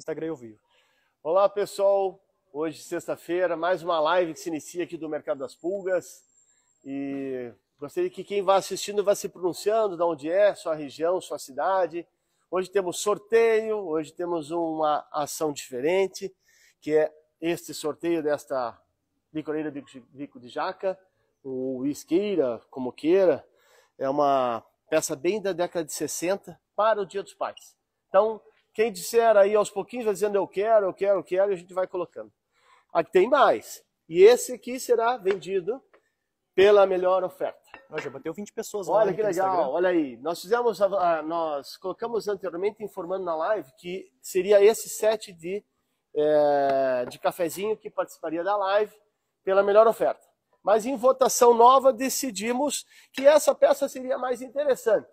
Instagram e ao vivo. Olá, pessoal. Hoje, sexta-feira, mais uma live que se inicia aqui do Mercado das Pulgas. E gostaria que quem vai assistindo vá se pronunciando de onde é, sua região, sua cidade. Hoje temos sorteio, hoje temos uma ação diferente, que é este sorteio desta licoreira bico de jaca, o isqueira como queira. É uma peça bem da década de 60 para o Dia dos Pais. Então, quem disser aí aos pouquinhos vai dizendo eu quero, eu quero, eu quero, e a gente vai colocando. Aqui tem mais. E esse aqui será vendido pela melhor oferta. Nós já bateu 20 pessoas lá Olha né, que legal, Instagram. olha aí. Nós fizemos, a, a, nós colocamos anteriormente informando na live que seria esse set de, é, de cafezinho que participaria da live pela melhor oferta. Mas em votação nova decidimos que essa peça seria mais interessante.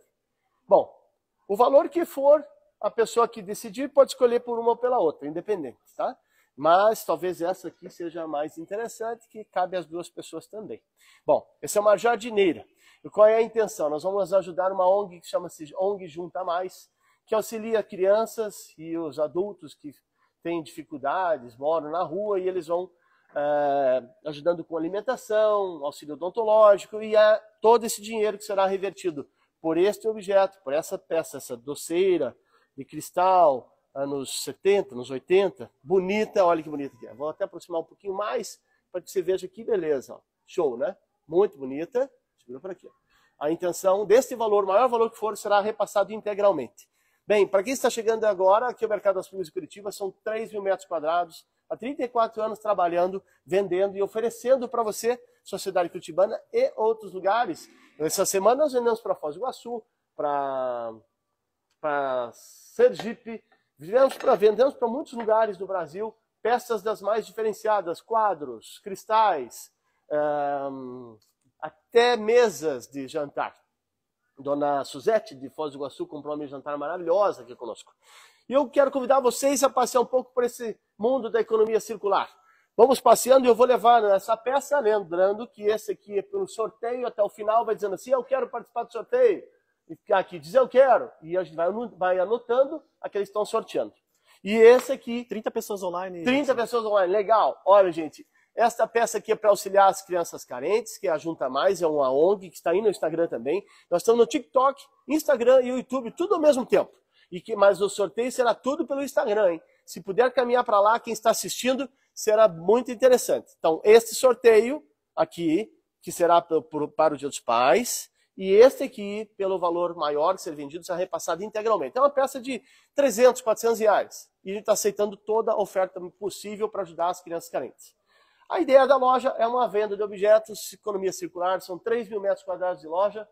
Bom, o valor que for, a pessoa que decidir pode escolher por uma ou pela outra, independente, tá? Mas talvez essa aqui seja a mais interessante, que cabe às duas pessoas também. Bom, essa é uma jardineira. E qual é a intenção? Nós vamos ajudar uma ONG que chama-se ONG Junta Mais, que auxilia crianças e os adultos que têm dificuldades, moram na rua e eles vão é, ajudando com alimentação, auxílio odontológico e é todo esse dinheiro que será revertido por este objeto, por essa peça, essa doceira, de cristal, anos 70, anos 80. Bonita, olha que bonita que é. Vou até aproximar um pouquinho mais para que você veja que beleza. Ó. Show, né? Muito bonita. Segura por aqui. A intenção deste valor, maior valor que for, será repassado integralmente. Bem, para quem está chegando agora, aqui o Mercado das Primas de Curitiba são 3 mil metros quadrados, há 34 anos trabalhando, vendendo e oferecendo para você, Sociedade Curitibana e outros lugares. Essa semana nós vendemos para Foz do Iguaçu, para para Sergipe, vivemos para vendemos para muitos lugares do Brasil peças das mais diferenciadas, quadros, cristais, até mesas de jantar. Dona Suzete de Foz do Iguaçu comprou uma mesa de jantar maravilhosa aqui conosco. E eu quero convidar vocês a passear um pouco por esse mundo da economia circular. Vamos passeando e eu vou levar essa peça, lembrando que esse aqui é para o sorteio até o final, vai dizendo assim, eu quero participar do sorteio e ficar aqui, diz eu quero, e a gente vai, vai anotando aqueles que estão sorteando. E esse aqui. 30 pessoas online. 30 pessoas online, legal. Olha, gente, esta peça aqui é para auxiliar as crianças carentes, que é a Junta Mais, é uma ONG que está aí no Instagram também. Nós estamos no TikTok, Instagram e YouTube, tudo ao mesmo tempo. E que, mas o sorteio será tudo pelo Instagram, hein? Se puder caminhar para lá, quem está assistindo, será muito interessante. Então, este sorteio aqui, que será pro, pro, para o Dia dos Pais, e este aqui, pelo valor maior ser vendido, será repassado integralmente. É uma peça de 300, 400 reais. E ele está aceitando toda a oferta possível para ajudar as crianças carentes. A ideia da loja é uma venda de objetos, economia circular, são 3 mil metros quadrados de loja,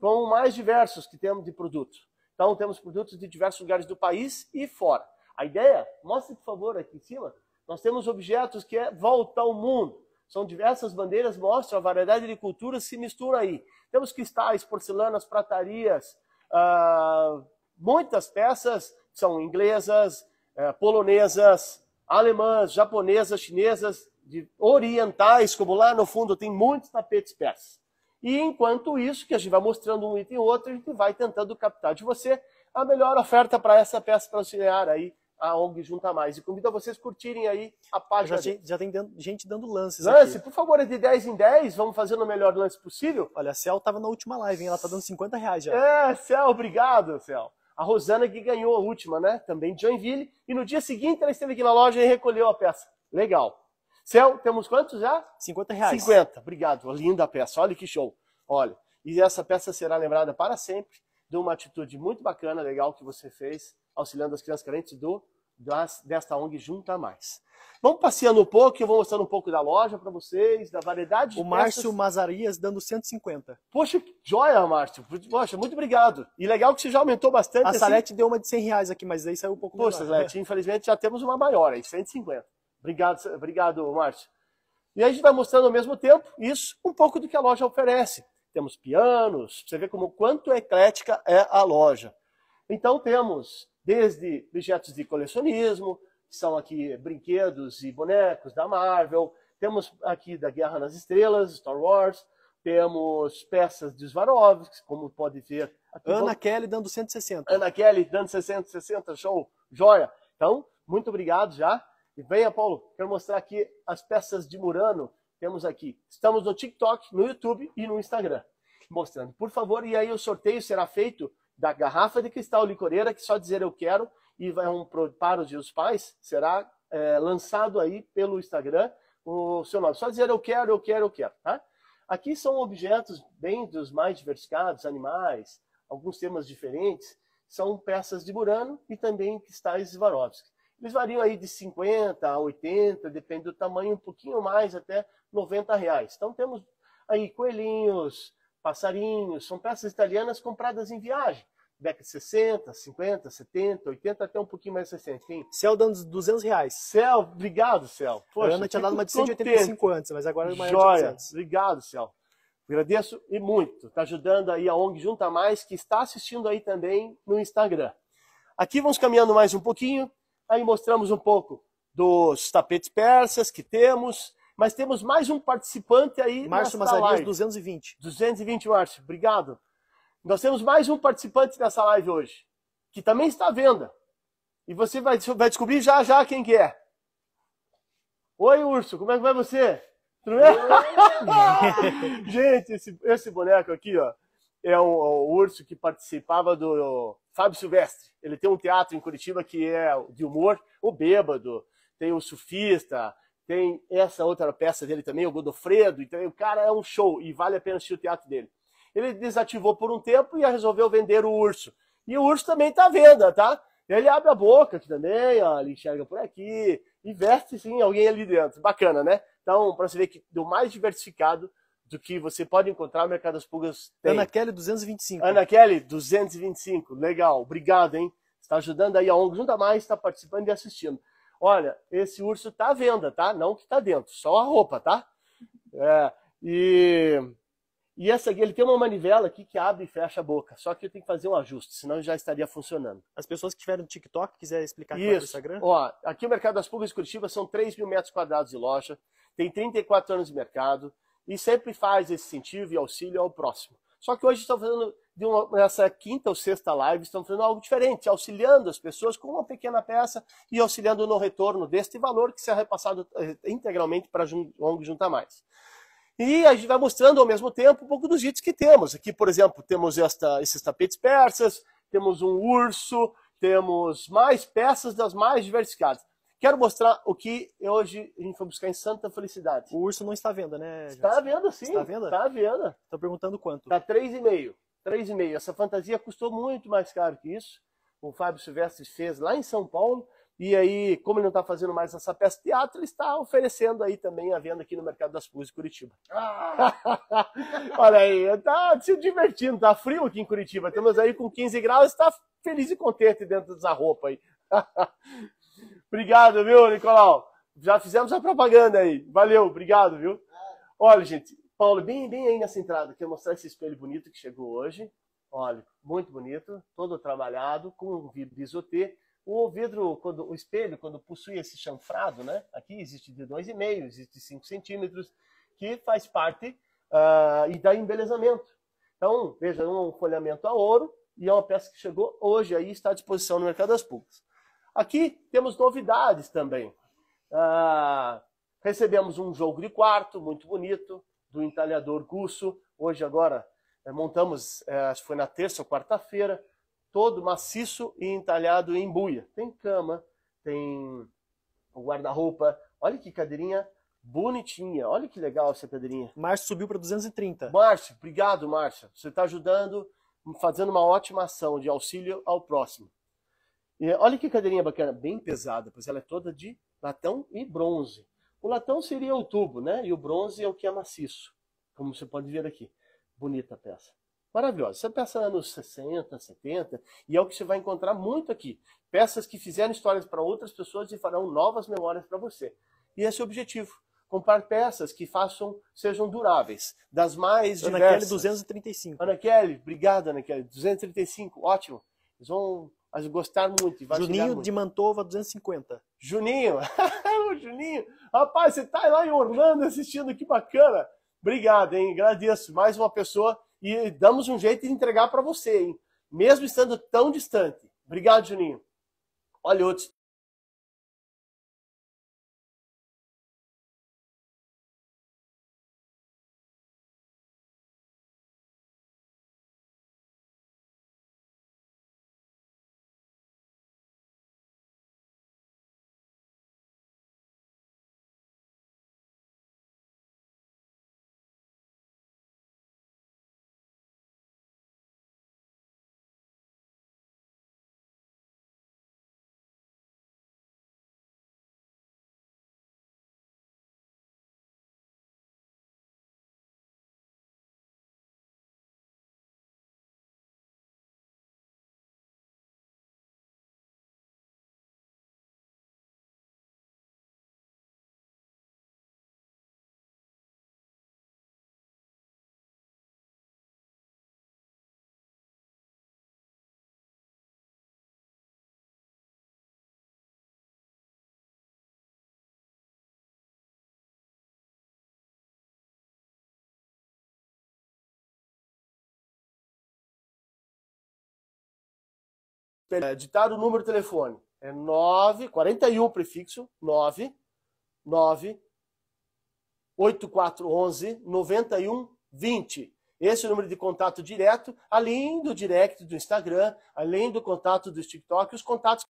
com mais diversos que temos de produto. Então, temos produtos de diversos lugares do país e fora. A ideia, mostre por favor aqui em cima, nós temos objetos que é volta ao mundo. São diversas bandeiras, mostram a variedade de culturas se mistura aí. Temos cristais, porcelanas, pratarias, ah, muitas peças são inglesas, eh, polonesas, alemãs, japonesas, chinesas, de, orientais, como lá no fundo tem muitos tapetes persas. E enquanto isso, que a gente vai mostrando um item e outro, a gente vai tentando captar de você a melhor oferta para essa peça para auxiliar aí a ONG Junta Mais. E convido a vocês curtirem aí a página. Já, tem, já tem gente dando lances. Lance, aqui. por favor, é de 10 em 10, vamos fazendo o melhor lance possível. Olha, a Cel estava na última live, hein? Ela está dando 50 reais já. É, Cel, obrigado, Cel. A Rosana que ganhou a última, né? Também de Joinville. E no dia seguinte ela esteve aqui na loja e recolheu a peça. Legal. Cel, temos quantos já? 50 reais. 50, obrigado. Linda a peça, olha que show. Olha, e essa peça será lembrada para sempre de uma atitude muito bacana, legal que você fez auxiliando as crianças carentes do, das, desta ONG Junta Mais. Vamos passeando um pouco, eu vou mostrando um pouco da loja para vocês, da variedade de O Márcio peças. Mazarias dando 150. Poxa, joia, Márcio. Poxa, muito obrigado. E legal que você já aumentou bastante. A assim... Salete deu uma de 100 reais aqui, mas aí saiu um pouco Poxa, menor. infelizmente já temos uma maior aí, 150. Obrigado, obrigado, Márcio. E aí a gente vai mostrando ao mesmo tempo isso, um pouco do que a loja oferece. Temos pianos, você vê como quanto eclética é a loja. Então temos desde objetos de colecionismo, que são aqui brinquedos e bonecos da Marvel, temos aqui da Guerra nas Estrelas, Star Wars, temos peças de Swarovski, como pode ver. Aqui Ana vou... Kelly dando 160. Ana Kelly dando 60, 60, show, joia. Então, muito obrigado já. E venha, Paulo, quero mostrar aqui as peças de Murano. Temos aqui, estamos no TikTok, no YouTube e no Instagram. Mostrando, por favor, e aí o sorteio será feito da garrafa de cristal licoreira, que só dizer eu quero, e vai um para os dias pais, será é, lançado aí pelo Instagram o seu nome. Só dizer eu quero, eu quero, eu quero, tá? Aqui são objetos bem dos mais diversificados, animais, alguns temas diferentes, são peças de Burano e também cristais Swarovski. Eles variam aí de 50 a 80, depende do tamanho, um pouquinho mais até 90 reais. Então temos aí coelhinhos, passarinhos, são peças italianas compradas em viagem. Década de 60, 50, 70, 80, até um pouquinho mais recente. Hein? Céu dando 200 reais. Céu, obrigado, Céu. Poxa, a Ana tinha dado uma de 185 anos, mas agora é maior Joia, de 200. Obrigado, Céu. Agradeço e muito. Está ajudando aí a ONG Junta Mais, que está assistindo aí também no Instagram. Aqui vamos caminhando mais um pouquinho. Aí mostramos um pouco dos tapetes persas que temos, mas temos mais um participante aí. Márcio Mazarias, live. 220. 220, Márcio. Obrigado. Nós temos mais um participante nessa live hoje, que também está à venda. E você vai, vai descobrir já já quem que é. Oi, Urso, como é que vai você? Tudo bem? Gente, esse, esse boneco aqui, ó, é o, um urso que participava do Fábio Silvestre. Ele tem um teatro em Curitiba que é de humor, o bêbado, tem o sufista, tem essa outra peça dele também, o Godofredo. Então, o cara é um show e vale a pena assistir o teatro dele. Ele desativou por um tempo e resolveu vender o urso. E o urso também está à venda, tá? Ele abre a boca aqui também, ó, ele enxerga por aqui, investe sim alguém ali dentro. Bacana, né? Então, para você ver que do mais diversificado do que você pode encontrar, o mercado das pulgas tem. Ana Kelly 225. Ana Kelly 225, legal, obrigado, hein? Está ajudando aí a ONG, junta mais, está participando e assistindo olha, esse urso tá à venda, tá? Não que tá dentro, só a roupa, tá? É, e, e essa aqui, ele tem uma manivela aqui que abre e fecha a boca. Só que eu tenho que fazer um ajuste, senão já estaria funcionando. As pessoas que tiveram TikTok, quiser explicar Isso. o Instagram? Ó, aqui o Mercado das Pulgas de Curitiba são 3 mil metros quadrados de loja, tem 34 anos de mercado e sempre faz esse incentivo e auxílio ao próximo. Só que hoje estão fazendo de uma, nessa quinta ou sexta live, estamos fazendo algo diferente, auxiliando as pessoas com uma pequena peça e auxiliando no retorno deste valor que será repassado eh, integralmente para a ONG Junta Mais. E a gente vai mostrando ao mesmo tempo um pouco dos itens que temos. Aqui, por exemplo, temos esta, esses tapetes persas, temos um urso, temos mais peças das mais diversificadas. Quero mostrar o que hoje a gente foi buscar em Santa Felicidade. O urso não está à venda, né? Está à venda, sim. Está à venda? Está à venda. Estão perguntando quanto. Está 3,5. 3,5. Essa fantasia custou muito mais caro que isso. O Fábio Silvestre fez lá em São Paulo. E aí, como ele não está fazendo mais essa peça de teatro, ele está oferecendo aí também a venda aqui no Mercado das Pus de Curitiba. Ah. Olha aí, está se divertindo, Está frio aqui em Curitiba. Estamos tá, aí com 15 graus, está feliz e contente dentro dessa roupa aí. obrigado, viu, Nicolau? Já fizemos a propaganda aí. Valeu, obrigado, viu? Olha, gente, Paulo, bem, bem aí nessa entrada, quero mostrar esse espelho bonito que chegou hoje. Olha, muito bonito, todo trabalhado, com um vidro isotê. O vidro, quando, o espelho, quando possui esse chanfrado, né? Aqui existe de 2,5, existe de 5 centímetros, que faz parte uh, e dá embelezamento. Então, veja, um folhamento a ouro e é uma peça que chegou hoje aí está à disposição no mercado das pulgas. Aqui temos novidades também. Uh, recebemos um jogo de quarto muito bonito, do entalhador curso. Hoje, agora, eh, montamos, eh, acho que foi na terça ou quarta-feira, todo maciço e entalhado em buia. Tem cama, tem guarda-roupa. Olha que cadeirinha bonitinha. Olha que legal essa cadeirinha. Márcio subiu para 230. Márcio, obrigado, Márcio. Você está ajudando, fazendo uma ótima ação de auxílio ao próximo. E olha que cadeirinha bacana, bem pesada, pois ela é toda de latão e bronze. O latão seria o tubo, né? E o bronze é o que é maciço, como você pode ver aqui. Bonita peça. Maravilhosa. Essa peça é anos 60, 70, e é o que você vai encontrar muito aqui. Peças que fizeram histórias para outras pessoas e farão novas memórias para você. E esse é o objetivo. Comprar peças que façam, sejam duráveis, das mais Ana diversas. Kelly 235. Ana Kelly, obrigado Ana Kelly, 235, ótimo. Eles vão gostar muito. Juninho muito. de Mantova 250. Juninho, Juninho, rapaz, você tá lá em Orlando assistindo, que bacana. Obrigado, hein? Agradeço. Mais uma pessoa e damos um jeito de entregar para você, hein? Mesmo estando tão distante. Obrigado, Juninho. Olha, outros. editar o número de telefone. É 9, 41 prefixo, 9, 9, 8411 9120. Esse é o número de contato direto, além do direct do Instagram, além do contato do TikTok, os contatos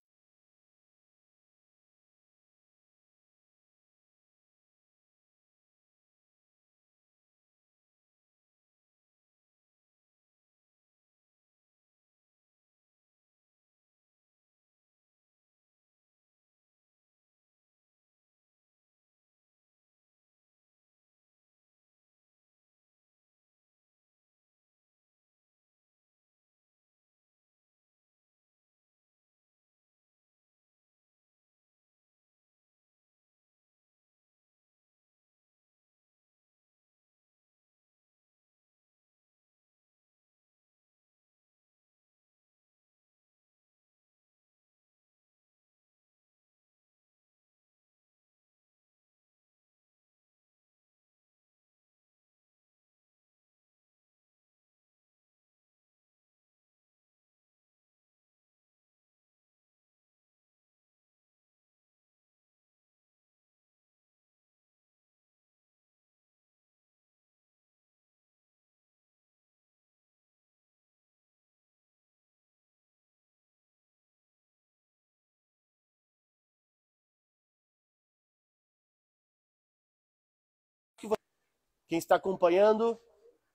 Quem está acompanhando,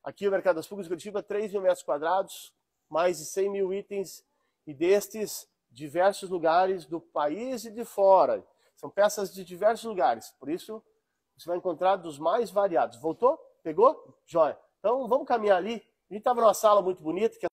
aqui o Mercado das Públicas de Curitiba, 3 mil metros quadrados, mais de 100 mil itens, e destes, diversos lugares do país e de fora. São peças de diversos lugares, por isso você vai encontrar dos mais variados. Voltou? Pegou? Joia. Então vamos caminhar ali. A gente estava numa sala muito bonita, que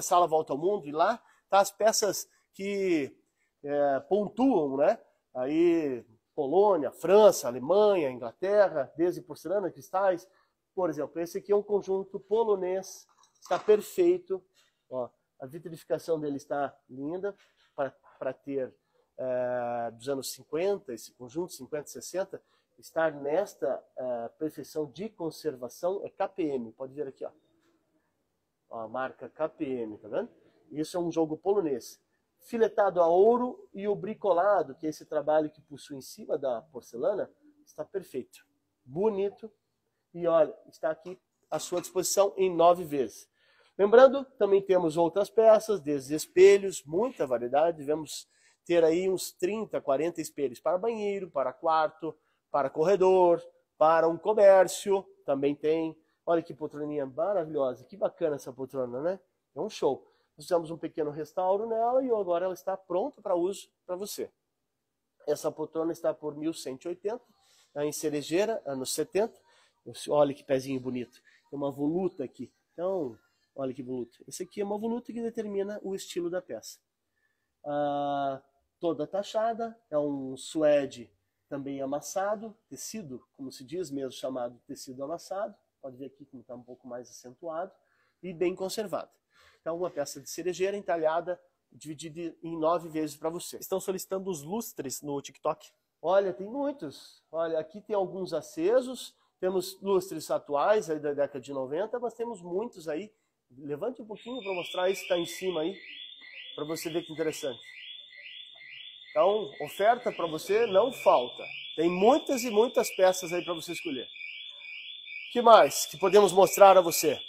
Sala Volta ao Mundo, e lá tá as peças que é, pontuam, né? Aí Polônia, França, Alemanha, Inglaterra, desde porcelana, cristais. Por exemplo, esse aqui é um conjunto polonês, está perfeito. Ó, a vitrificação dele está linda para ter é, dos anos 50, esse conjunto 50, 60, estar nesta é, perfeição de conservação é KPM. Pode ver aqui, ó a marca KPM, tá vendo? Isso é um jogo polonês. Filetado a ouro e o bricolado, que é esse trabalho que possui em cima da porcelana, está perfeito, bonito e olha, está aqui à sua disposição em nove vezes. Lembrando, também temos outras peças, desde espelhos, muita variedade, devemos ter aí uns 30, 40 espelhos para banheiro, para quarto, para corredor, para um comércio, também tem Olha que poltroninha maravilhosa, que bacana essa poltrona, né? É um show. Nós fizemos um pequeno restauro nela e agora ela está pronta para uso para você. Essa poltrona está por 1180, tá em cerejeira, anos 70. Olha que pezinho bonito. Tem uma voluta aqui. Então, olha que voluta. Esse aqui é uma voluta que determina o estilo da peça. Ah, toda taxada, é um suede também amassado, tecido, como se diz mesmo, chamado tecido amassado pode ver aqui como está um pouco mais acentuado, e bem conservado. Então, uma peça de cerejeira entalhada, dividida em nove vezes para você. Estão solicitando os lustres no TikTok? Olha, tem muitos. Olha, aqui tem alguns acesos, temos lustres atuais aí da década de 90, mas temos muitos aí. Levante um pouquinho para mostrar esse que está em cima aí, para você ver que interessante. Então, oferta para você não falta. Tem muitas e muitas peças aí para você escolher que mais que podemos mostrar a você?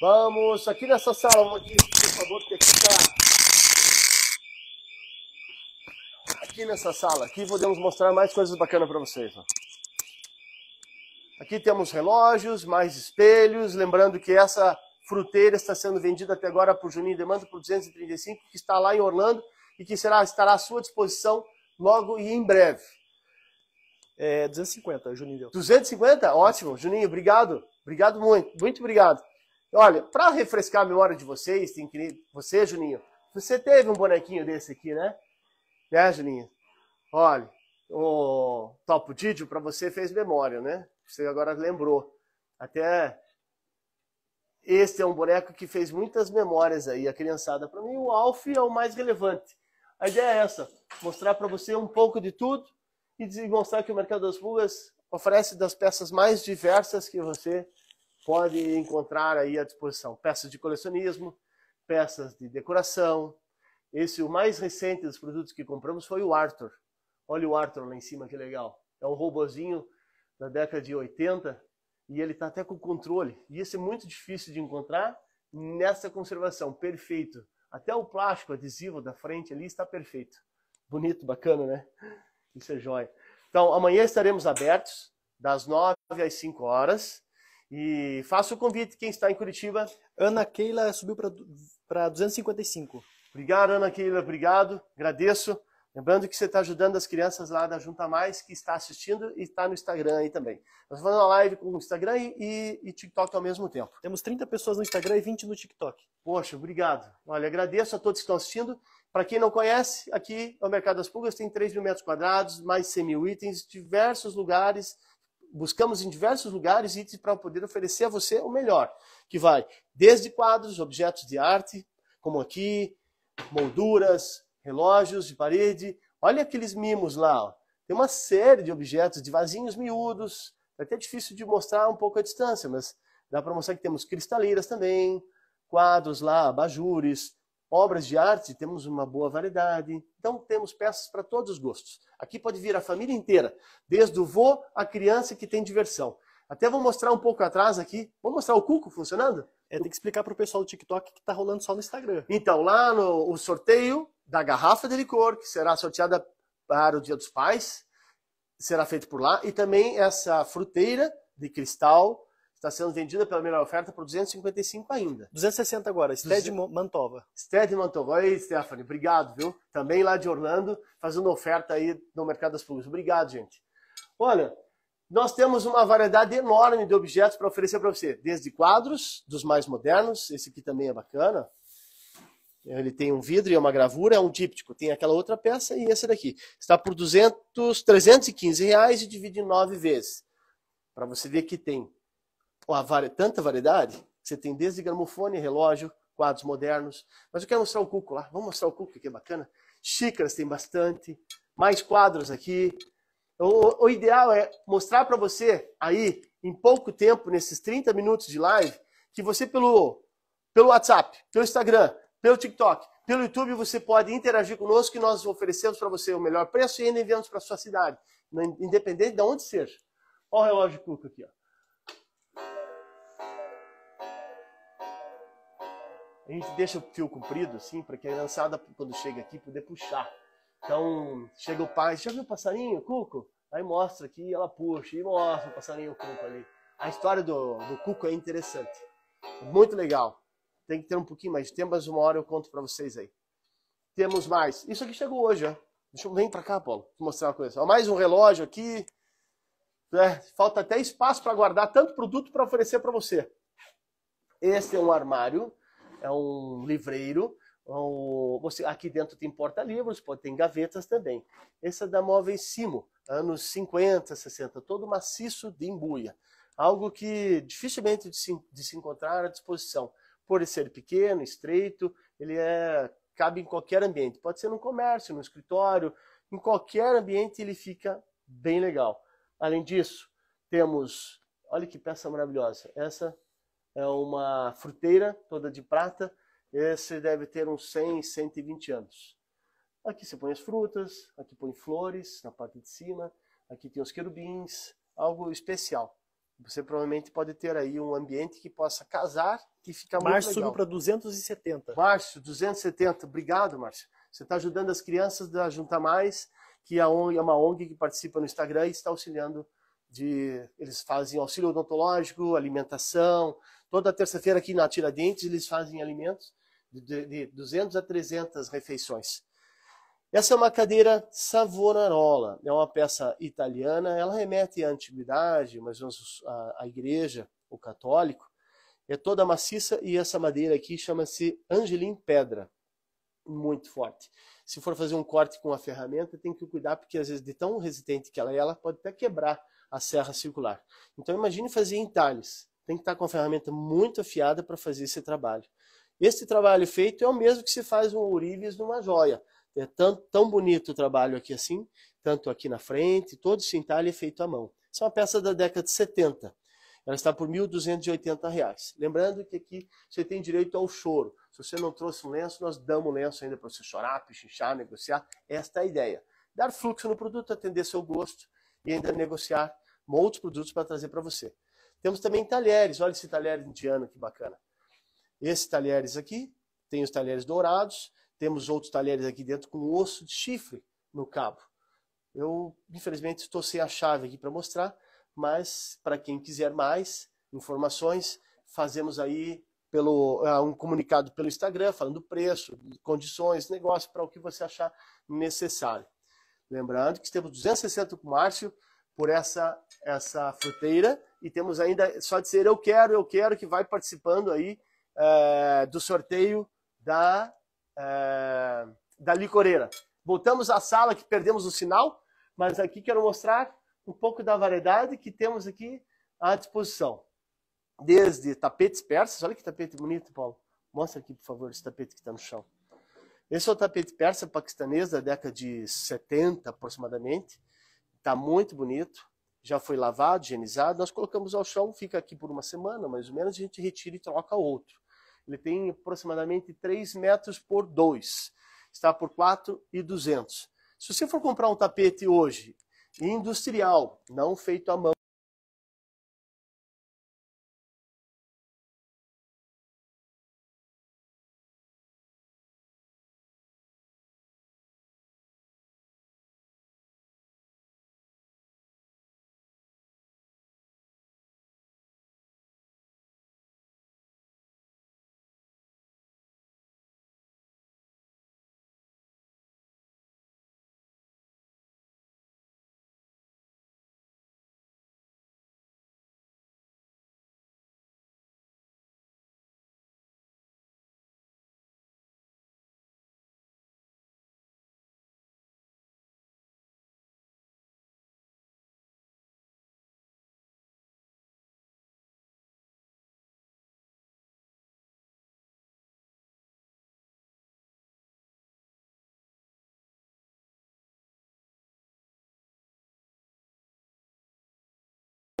Vamos aqui nessa sala, aqui, por favor, porque aqui está. Aqui nessa sala, aqui podemos mostrar mais coisas bacanas para vocês. Ó. Aqui temos relógios, mais espelhos. Lembrando que essa fruteira está sendo vendida até agora por Juninho Demanda por 235, que está lá em Orlando e que será, estará à sua disposição logo e em breve. É, 250, Juninho deu. 250? Ótimo, Juninho, obrigado. Obrigado muito, muito obrigado. Olha, para refrescar a memória de vocês, tem que você, Juninho, você teve um bonequinho desse aqui, né? Né, Juninho? Olha, o Topo Didio para você fez memória, né? Você agora lembrou. Até este é um boneco que fez muitas memórias aí, a criançada. Para mim, o Alf é o mais relevante. A ideia é essa, mostrar para você um pouco de tudo e demonstrar que o mercado das pulgas oferece das peças mais diversas que você pode encontrar aí à disposição. Peças de colecionismo, peças de decoração. Esse, o mais recente dos produtos que compramos foi o Arthur. Olha o Arthur lá em cima, que legal. É um robozinho da década de 80 e ele está até com controle. E esse é muito difícil de encontrar nessa conservação. Perfeito. Até o plástico adesivo da frente ali está perfeito. Bonito, bacana, né? Isso é joia. Então, amanhã estaremos abertos, das 9 às 5 horas. E faço o convite, quem está em Curitiba. Ana Keila subiu para 255. Obrigado, Ana Keila, obrigado, agradeço. Lembrando que você está ajudando as crianças lá da Junta Mais, que está assistindo e está no Instagram aí também. Nós vamos fazer uma live com o Instagram e, e, TikTok ao mesmo tempo. Temos 30 pessoas no Instagram e 20 no TikTok. Poxa, obrigado. Olha, agradeço a todos que estão assistindo. Para quem não conhece, aqui é o Mercado das Pulgas, tem 3 mil metros quadrados, mais 100 mil itens, diversos lugares, buscamos em diversos lugares itens para poder oferecer a você o melhor, que vai desde quadros, objetos de arte, como aqui, molduras, relógios de parede, olha aqueles mimos lá, ó. tem uma série de objetos, de vasinhos miúdos, é até difícil de mostrar um pouco a distância, mas dá para mostrar que temos cristaleiras também, quadros lá, abajures, Obras de arte, temos uma boa variedade. Então, temos peças para todos os gostos. Aqui pode vir a família inteira, desde o vô à criança que tem diversão. Até vou mostrar um pouco atrás aqui. Vou mostrar o cuco funcionando? É, tem que explicar para o pessoal do TikTok que está rolando só no Instagram. Então, lá no o sorteio da garrafa de licor, que será sorteada para o Dia dos Pais, será feito por lá. E também essa fruteira de cristal está sendo vendida pela melhor oferta por 255 ainda. 260 agora, Sted Duze... Mantova. Sted Mantova. Oi, Stephanie, obrigado, viu? Também lá de Orlando, fazendo oferta aí no mercado das públicas. Obrigado, gente. Olha, nós temos uma variedade enorme de objetos para oferecer para você, desde quadros, dos mais modernos, esse aqui também é bacana. Ele tem um vidro e uma gravura, é um díptico. Tem aquela outra peça e esse daqui. Está por 200, 315 reais e divide em nove vezes. Para você ver que tem tanta variedade, você tem desde gramofone, relógio, quadros modernos. Mas eu quero mostrar o cuco lá. Vamos mostrar o cuco que é bacana. Xícaras tem bastante. Mais quadros aqui. O, o ideal é mostrar para você aí, em pouco tempo, nesses 30 minutos de live, que você pelo, pelo WhatsApp, pelo Instagram, pelo TikTok, pelo YouTube, você pode interagir conosco e nós oferecemos para você o melhor preço e ainda enviamos para sua cidade, né, independente de onde seja. Olha o relógio cuco aqui, ó. a gente deixa o fio comprido, assim, para que a lançada, quando chega aqui, poder puxar. Então, chega o pai, já viu o passarinho, cuco? Aí mostra aqui, ela puxa, e mostra o passarinho, o cuco ali. A história do, do cuco é interessante, muito legal. Tem que ter um pouquinho mais de tempo, mas uma hora eu conto para vocês aí. Temos mais. Isso aqui chegou hoje, ó. Deixa eu, vem para cá, Paulo, vou mostrar uma coisa. Ó, mais um relógio aqui. Né? Falta até espaço para guardar tanto produto para oferecer para você. Este é um armário é um livreiro. É você, aqui dentro tem porta-livros, pode ter gavetas também. Essa é da Móvel em cima, anos 50, 60, todo maciço de embuia. Algo que dificilmente de se, de se encontrar à disposição. Por ser pequeno, estreito, ele é, cabe em qualquer ambiente. Pode ser no comércio, no escritório, em qualquer ambiente ele fica bem legal. Além disso, temos, olha que peça maravilhosa, essa é uma fruteira toda de prata. Esse deve ter uns 100, 120 anos. Aqui você põe as frutas, aqui põe flores na parte de cima, aqui tem os querubins, algo especial. Você provavelmente pode ter aí um ambiente que possa casar, que fica mais muito legal. Márcio subiu para 270. Márcio, 270. Obrigado, Márcio. Você está ajudando as crianças da Junta Mais, que é uma ONG que participa no Instagram e está auxiliando de... Eles fazem auxílio odontológico, alimentação, Toda terça-feira aqui na Tiradentes eles fazem alimentos de, de 200 a 300 refeições. Essa é uma cadeira Savonarola, é uma peça italiana, ela remete à antiguidade, mas a à igreja, o católico. É toda maciça e essa madeira aqui chama-se Angelim Pedra, muito forte. Se for fazer um corte com a ferramenta, tem que cuidar, porque às vezes de tão resistente que ela é, ela pode até quebrar a serra circular. Então imagine fazer entalhes tem que estar com a ferramenta muito afiada para fazer esse trabalho. Esse trabalho feito é o mesmo que se faz um ourives numa joia. É tão, tão bonito o trabalho aqui assim, tanto aqui na frente, todo esse entalhe é feito à mão. Isso é uma peça da década de 70. Ela está por R$ 1.280. Lembrando que aqui você tem direito ao choro. Se você não trouxe um lenço, nós damos lenço ainda para você chorar, pichinchar, negociar. Esta é a ideia. Dar fluxo no produto, atender seu gosto e ainda negociar outros produtos para trazer para você. Temos também talheres. Olha esse talher indiano, que bacana. Esses talheres aqui, tem os talheres dourados, temos outros talheres aqui dentro com osso de chifre no cabo. Eu, infelizmente, estou sem a chave aqui para mostrar, mas para quem quiser mais informações, fazemos aí pelo é, um comunicado pelo Instagram falando preço, condições, negócio, para o que você achar necessário. Lembrando que temos 260 com o Márcio, por essa, essa fruteira. E temos ainda só dizer eu quero, eu quero, que vai participando aí é, do sorteio da, é, da licoreira. Voltamos à sala que perdemos o sinal, mas aqui quero mostrar um pouco da variedade que temos aqui à disposição. Desde tapetes persas, olha que tapete bonito, Paulo. Mostra aqui, por favor, esse tapete que está no chão. Esse é o tapete persa paquistanês da década de 70, aproximadamente. Tá muito bonito. Já foi lavado, higienizado. Nós colocamos ao chão, fica aqui por uma semana, mais ou menos, a gente retira e troca outro. Ele tem aproximadamente 3 metros por 2. Está por 4,200. Se você for comprar um tapete hoje, industrial, não feito à mão,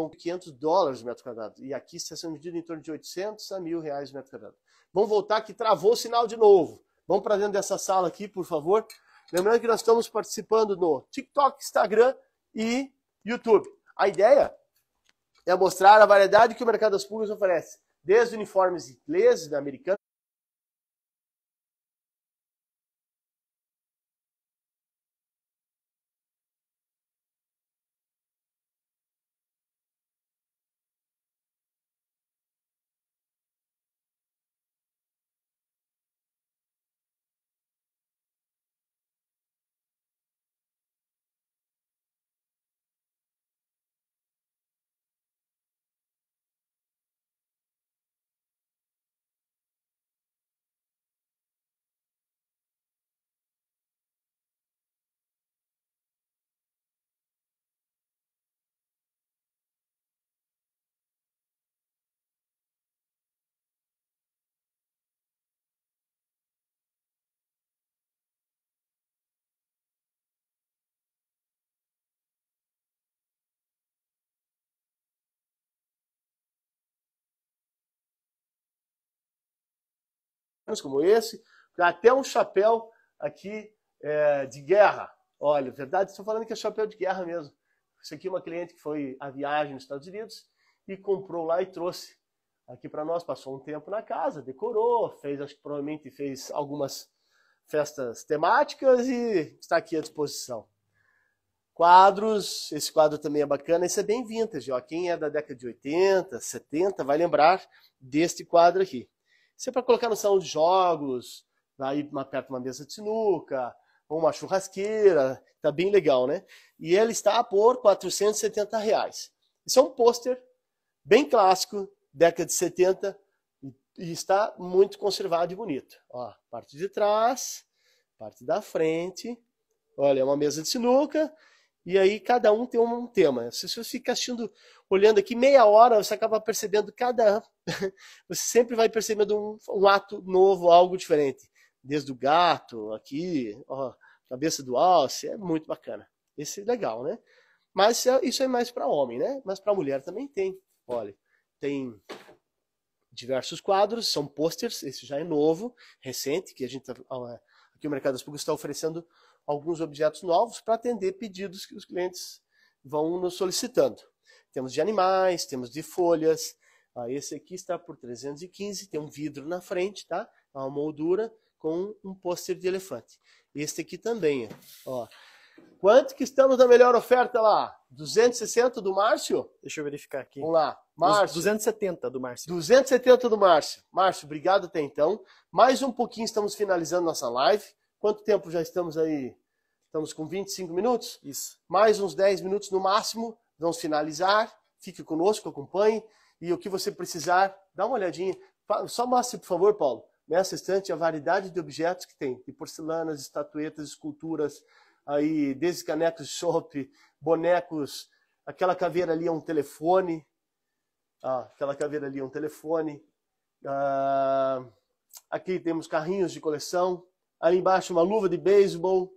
500 dólares o metro quadrado. E aqui está sendo medido em torno de 800 a mil reais o metro quadrado. Vamos voltar que travou o sinal de novo. Vamos para dentro dessa sala aqui, por favor. Lembrando que nós estamos participando no TikTok, Instagram e YouTube. A ideia é mostrar a variedade que o mercado das pulgas oferece, desde uniformes ingleses, americanos, como esse, até um chapéu aqui é, de guerra. Olha, é verdade, estou falando que é chapéu de guerra mesmo. Isso aqui é uma cliente que foi à viagem nos Estados Unidos e comprou lá e trouxe aqui para nós. Passou um tempo na casa, decorou, fez, acho que provavelmente fez algumas festas temáticas e está aqui à disposição. Quadros, esse quadro também é bacana, esse é bem vintage. Ó. Quem é da década de 80, 70 vai lembrar deste quadro aqui. Se é para colocar no salão de jogos, aí perto de uma mesa de sinuca, ou uma churrasqueira, tá bem legal, né? E ele está por 470 reais. Isso é um pôster bem clássico, década de 70, e está muito conservado e bonito. Ó, parte de trás, parte da frente. Olha, é uma mesa de sinuca, e aí cada um tem um tema. Se você fica assistindo, olhando aqui meia hora, você acaba percebendo cada. você sempre vai percebendo um, um, ato novo, algo diferente. Desde o gato, aqui, ó, cabeça do alce, é muito bacana. Esse é legal, né? Mas isso é, é mais para homem, né? Mas para mulher também tem. Olha, tem diversos quadros, são posters, esse já é novo, recente, que a gente tá, aqui o Mercado das Públicas está oferecendo alguns objetos novos para atender pedidos que os clientes vão nos solicitando. Temos de animais, temos de folhas. Ah, esse aqui está por 315, tem um vidro na frente, tá? É uma moldura com um pôster de elefante. Este aqui também, ó. Quanto que estamos na melhor oferta lá? 260 do Márcio? Deixa eu verificar aqui. Vamos lá. Márcio. 270 do Márcio. 270 do Márcio. Márcio, obrigado até então. Mais um pouquinho estamos finalizando nossa live. Quanto tempo já estamos aí? Estamos com 25 minutos? Isso. Mais uns 10 minutos no máximo. Vamos finalizar. Fique conosco, acompanhe. E o que você precisar, dá uma olhadinha. Só mostre, por favor, Paulo, nessa estante, a variedade de objetos que tem. De porcelanas, estatuetas, esculturas, aí, desde canecos de chope, bonecos. Aquela caveira ali é um telefone. Ah, aquela caveira ali é um telefone. Ah, aqui temos carrinhos de coleção. Ali embaixo, uma luva de beisebol.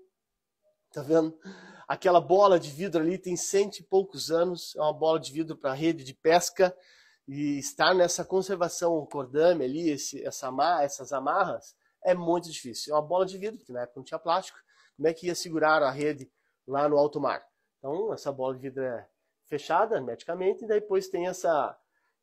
Tá vendo? Aquela bola de vidro ali tem cento e poucos anos. É uma bola de vidro para rede de pesca. E estar nessa conservação, o cordame ali, esse, essa essas amarras, é muito difícil. É uma bola de vidro, porque na época não tinha plástico. Como é que ia segurar a rede lá no alto mar? Então, essa bola de vidro é fechada hermeticamente e depois tem essa,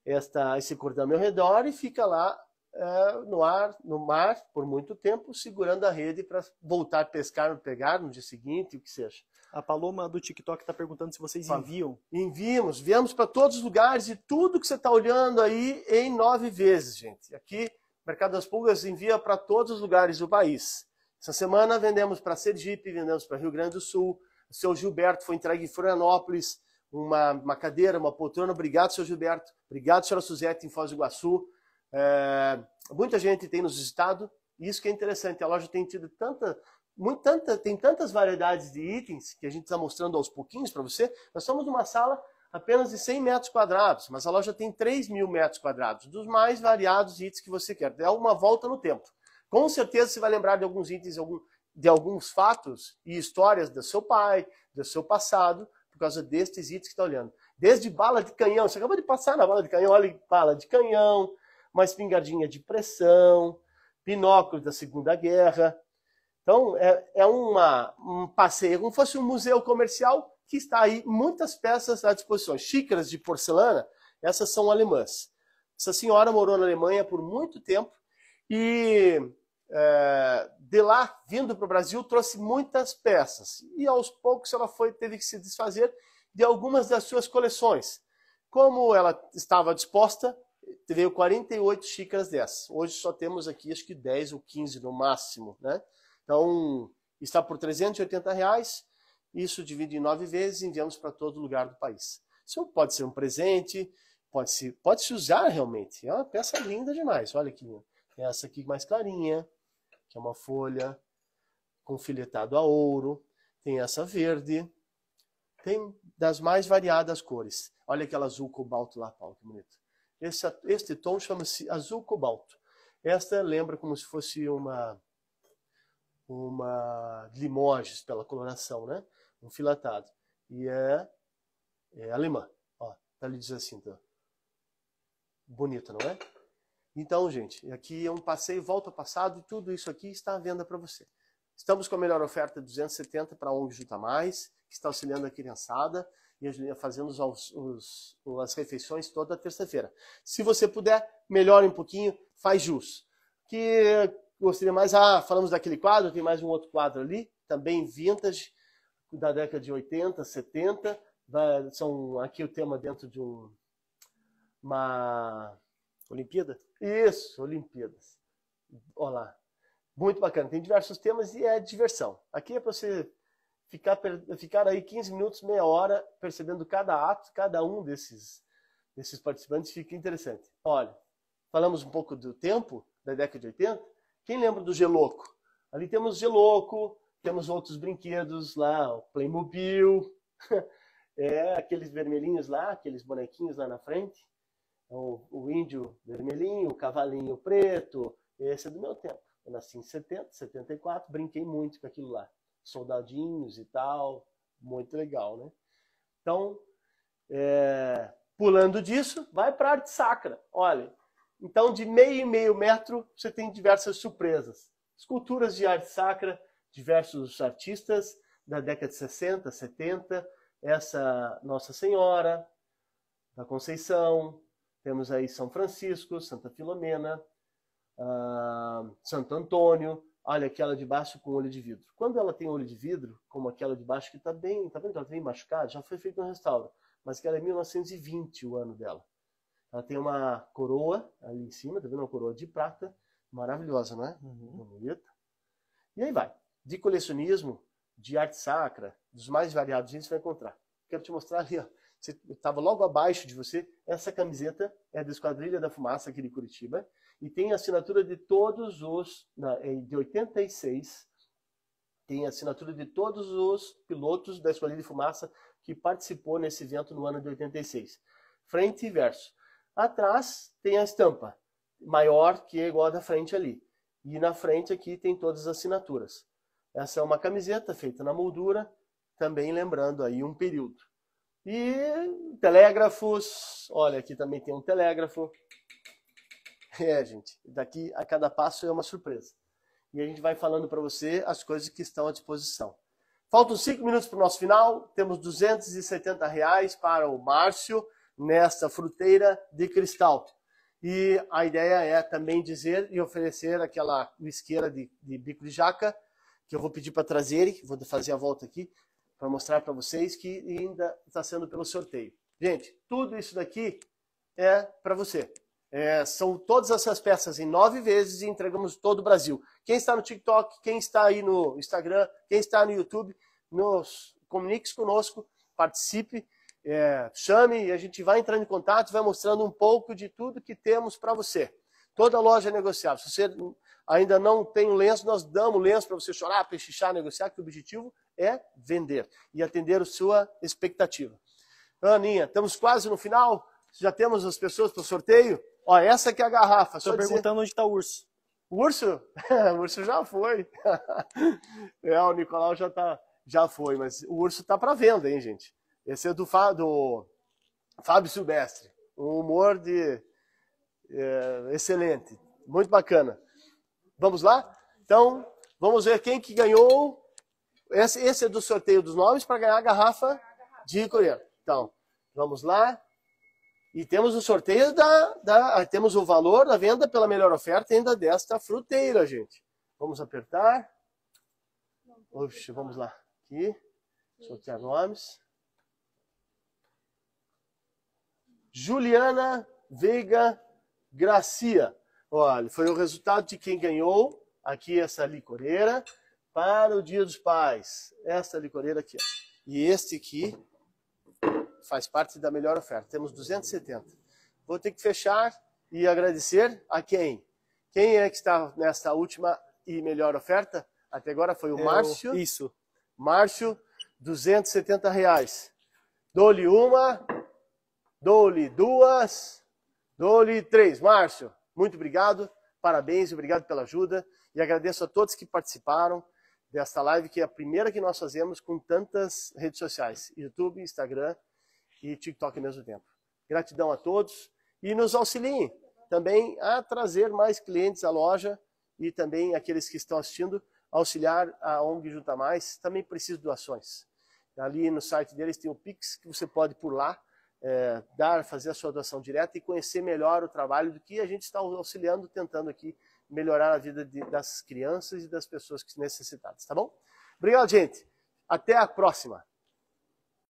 esta, esse cordame ao redor e fica lá uh, no ar, no mar, por muito tempo, segurando a rede para voltar a pescar, pegar no dia seguinte, o que seja. A Paloma do TikTok está perguntando se vocês enviam. Enviamos, viemos para todos os lugares e tudo que você está olhando aí em nove vezes, gente. Aqui, Mercado das Pulgas envia para todos os lugares do país. Essa semana vendemos para Sergipe, vendemos para Rio Grande do Sul. O seu Gilberto foi entregue em Florianópolis, uma, uma cadeira, uma poltrona. Obrigado, seu Gilberto. Obrigado, senhora Suzete, em Foz do Iguaçu. É, muita gente tem nos visitado, e isso que é interessante, a loja tem tido tanta, muito, tanta, tem tantas variedades de itens que a gente está mostrando aos pouquinhos para você. Nós somos uma sala apenas de 100 metros quadrados, mas a loja tem 3 mil metros quadrados, dos mais variados itens que você quer. é uma volta no tempo. Com certeza você vai lembrar de alguns itens, de alguns fatos e histórias do seu pai, do seu passado, por causa destes itens que está olhando. Desde bala de canhão, você acabou de passar na bala de canhão, olha bala de canhão, uma espingardinha de pressão, binóculos da Segunda Guerra. Então, é, é uma, um passeio, como fosse um museu comercial que está aí muitas peças à disposição. Xícaras de porcelana, essas são alemãs. Essa senhora morou na Alemanha por muito tempo e é, de lá, vindo para o Brasil, trouxe muitas peças. E aos poucos ela foi teve que se desfazer de algumas das suas coleções. Como ela estava disposta, veio 48 xícaras dessas. Hoje só temos aqui acho que 10 ou 15 no máximo, né? Então, está por 380 reais, isso divide em nove vezes e enviamos para todo lugar do país. Isso pode ser um presente, pode se, pode se usar realmente. É uma peça linda demais, olha aqui, Tem é essa aqui mais clarinha, que é uma folha com filetado a ouro. Tem essa verde. Tem das mais variadas cores. Olha aquela azul cobalto lá, Paulo, que bonito. Esse, este tom chama-se azul cobalto. Esta lembra como se fosse uma uma limoges pela coloração, né? Um filatado. E é, é alemã. Ó, ele tá diz assim, então. Bonita, não é? Então, gente, aqui é um passeio volta ao passado e tudo isso aqui está à venda para você. Estamos com a melhor oferta 270 para a ONG Junta Mais, que está auxiliando a criançada e fazendo os, os, as refeições toda terça-feira. Se você puder, melhore um pouquinho, faz jus. Que gostaria mais, ah, falamos daquele quadro, tem mais um outro quadro ali, também vintage, da década de 80, 70. Da, são aqui o tema dentro de um, uma Olimpíada? Isso, Olimpíadas. Olá. Muito bacana, tem diversos temas e é diversão. Aqui é para você ficar, ficar aí 15 minutos, meia hora, percebendo cada ato, cada um desses, desses participantes, fica interessante. Olha, falamos um pouco do tempo, da década de 80. Quem lembra do Geloco? Ali temos Geloco, temos outros brinquedos lá, o Playmobil, é, aqueles vermelhinhos lá, aqueles bonequinhos lá na frente, é o, o índio vermelhinho, o cavalinho preto, esse é do meu tempo. Eu nasci em 70, 74, brinquei muito com aquilo lá soldadinhos e tal, muito legal, né? Então, é, pulando disso, vai para a arte sacra. Olha, então de meio e meio metro você tem diversas surpresas. Esculturas de arte sacra, diversos artistas da década de 60, 70, essa Nossa Senhora da Conceição, temos aí São Francisco, Santa Filomena, uh, Santo Antônio, olha aquela de baixo com olho de vidro. Quando ela tem olho de vidro, como aquela de baixo que está bem, tá vendo está bem machucada, já foi feito no restauro, mas que ela é 1920 o ano dela. Ela tem uma coroa ali em cima, tá vendo? Uma coroa de prata, maravilhosa, né? Uhum. Bonita. E aí vai. De colecionismo, de arte sacra, dos mais variados, a gente vai encontrar. Quero te mostrar ali, ó estava logo abaixo de você, essa camiseta é da Esquadrilha da Fumaça aqui de Curitiba e tem assinatura de todos os, de 86, tem assinatura de todos os pilotos da Esquadrilha de Fumaça que participou nesse evento no ano de 86. Frente e verso. Atrás tem a estampa, maior que é igual a da frente ali. E na frente aqui tem todas as assinaturas. Essa é uma camiseta feita na moldura, também lembrando aí um período. E telégrafos, olha, aqui também tem um telégrafo. É, gente, daqui a cada passo é uma surpresa. E a gente vai falando para você as coisas que estão à disposição. Faltam cinco minutos para o nosso final. Temos 270 reais para o Márcio nesta fruteira de cristal. E a ideia é também dizer e oferecer aquela isqueira de, de bico de jaca, que eu vou pedir para trazerem, vou fazer a volta aqui, para mostrar para vocês que ainda está sendo pelo sorteio. Gente, tudo isso daqui é para você. É, são todas essas peças em nove vezes e entregamos todo o Brasil. Quem está no TikTok, quem está aí no Instagram, quem está no YouTube, nos, comunique-se conosco, participe, é, chame e a gente vai entrando em contato, vai mostrando um pouco de tudo que temos para você. Toda loja é negociável. Se você ainda não tem o lenço, nós damos lenço para você chorar, pechinchar, negociar, que o objetivo é vender e atender a sua expectativa. Aninha, estamos quase no final? Já temos as pessoas para o sorteio? Ó, essa aqui é a garrafa. Estou perguntando dizer... onde está o urso. O urso? o urso já foi. é, o Nicolau já, tá, já foi, mas o urso está para venda, hein, gente? Esse é do, Fá, do Fábio Silvestre. Um humor de é, excelente. Muito bacana. Vamos lá? Então, vamos ver quem que ganhou esse, esse é do sorteio dos nomes para ganhar a garrafa de coriandro. Então, vamos lá. E temos o sorteio da, da, ah, Temos o valor da venda pela melhor oferta ainda desta fruteira, gente. Vamos apertar. Oxe, vamos lá. Aqui. Sortear nomes. Juliana Veiga Gracia. Olha, foi o resultado de quem ganhou aqui essa licoreira para o Dia dos Pais. Esta licoreira aqui. Ó. E este aqui faz parte da melhor oferta. Temos 270. Vou ter que fechar e agradecer a quem? Quem é que está nesta última e melhor oferta? Até agora foi o Eu, Márcio. Isso. Márcio, 270 reais. Dou-lhe uma, dou-lhe duas, dou-lhe três. Márcio, muito obrigado, parabéns, obrigado pela ajuda e agradeço a todos que participaram desta live, que é a primeira que nós fazemos com tantas redes sociais, YouTube, Instagram e TikTok ao mesmo tempo. Gratidão a todos e nos auxiliem também a trazer mais clientes à loja e também aqueles que estão assistindo, auxiliar a ONG Junta Mais, também precisa de doações. Ali no site deles tem o Pix, que você pode por lá é, dar, fazer a sua doação direta e conhecer melhor o trabalho do que a gente está auxiliando, tentando aqui melhorar a vida de, das crianças e das pessoas necessitadas, tá bom? Obrigado, gente. Até a próxima.